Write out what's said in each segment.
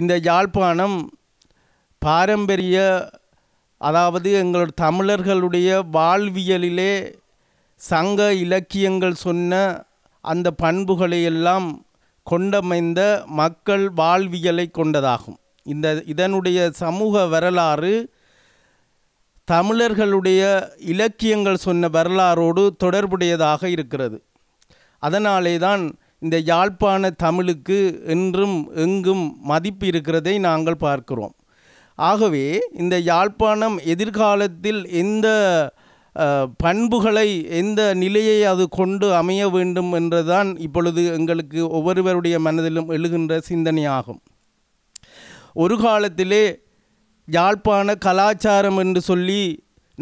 இந்த யாழ்ப்பாணம் பாரம்பரிய அதாவது எங்களோட தமிழர்களுடைய வாழ்வியலிலே சங்க இலக்கியங்கள் சொன்ன அந்த பண்புகளை எல்லாம் கொண்டமைந்த மக்கள் வாழ்வியலை கொண்டதாகும் இந்த இதனுடைய சமூக வரலாறு தமிழர்களுடைய இலக்கியங்கள் சொன்ன வரலாறோடு தொடர்புடையதாக இருக்கிறது அதனாலே தான் இந்த யாழ்ப்பாண தமிழுக்கு என்றும் எங்கும் மதிப்பு இருக்கிறதை நாங்கள் பார்க்கிறோம் ஆகவே இந்த யாழ்ப்பாணம் எதிர்காலத்தில் எந்த பண்புகளை எந்த நிலையை அது கொண்டு அமைய வேண்டும் என்றுதான் இப்பொழுது எங்களுக்கு ஒவ்வொருவருடைய மனதிலும் எழுகின்ற சிந்தனையாகும் ஒரு காலத்திலே யாழ்ப்பாண கலாச்சாரம் என்று சொல்லி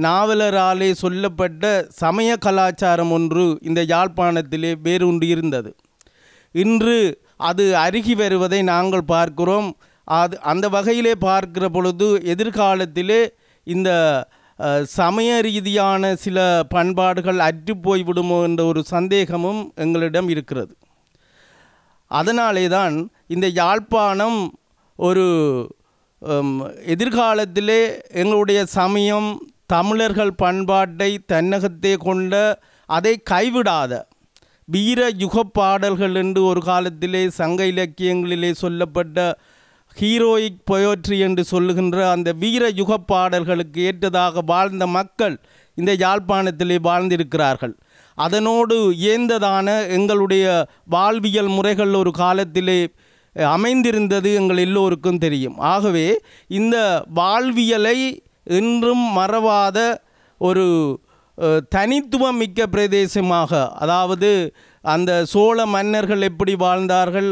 நாவலராலே சொல்லப்பட்ட சமய கலாச்சாரம் ஒன்று இந்த யாழ்ப்பாணத்திலே வேறு ஒன்று இருந்தது இன்று அது அருகி வருவதை நாங்கள் பார்க்கிறோம் அது அந்த வகையிலே பார்க்கிற பொழுது எதிர்காலத்திலே இந்த சமய ரீதியான சில பண்பாடுகள் அற்று போய்விடுமோ என்ற ஒரு சந்தேகமும் எங்களிடம் இருக்கிறது அதனாலே தான் இந்த யாழ்ப்பாணம் ஒரு எதிர்காலத்திலே எங்களுடைய சமயம் தமிழர்கள் பண்பாட்டை தன்னகத்தே கொண்ட அதை கைவிடாத வீர யுக பாடல்கள் என்று ஒரு காலத்திலே சங்க இலக்கியங்களிலே சொல்லப்பட்ட ஹீரோயிக் பொயோட்ரி என்று சொல்லுகின்ற அந்த வீர யுக பாடல்களுக்கு ஏற்றதாக வாழ்ந்த மக்கள் இந்த யாழ்ப்பாணத்திலே வாழ்ந்திருக்கிறார்கள் அதனோடு இயந்ததான எங்களுடைய வாழ்வியல் முறைகள் ஒரு காலத்திலே அமைந்திருந்தது எங்கள் எல்லோருக்கும் தெரியும் ஆகவே இந்த வாழ்வியலை இன்றும் மறவாத ஒரு தனித்துவம் மிக்க பிரதேசமாக அதாவது அந்த சோழ மன்னர்கள் எப்படி வாழ்ந்தார்கள்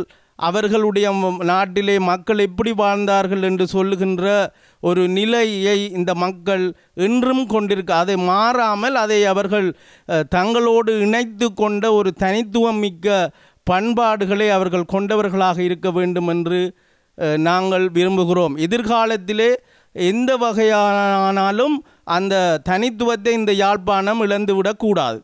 அவர்களுடைய நாட்டிலே மக்கள் எப்படி வாழ்ந்தார்கள் என்று சொல்லுகின்ற ஒரு நிலையை இந்த மக்கள் இன்றும் கொண்டிருக்க அதை மாறாமல் அதை அவர்கள் தங்களோடு இணைத்து கொண்ட ஒரு தனித்துவம் மிக்க பண்பாடுகளை அவர்கள் கொண்டவர்களாக இருக்க வேண்டும் என்று நாங்கள் விரும்புகிறோம் எதிர்காலத்திலே எந்த வகையானாலும் அந்த தனித்துவத்தை இந்த யாழ்ப்பாணம் இழந்துவிடக்கூடாது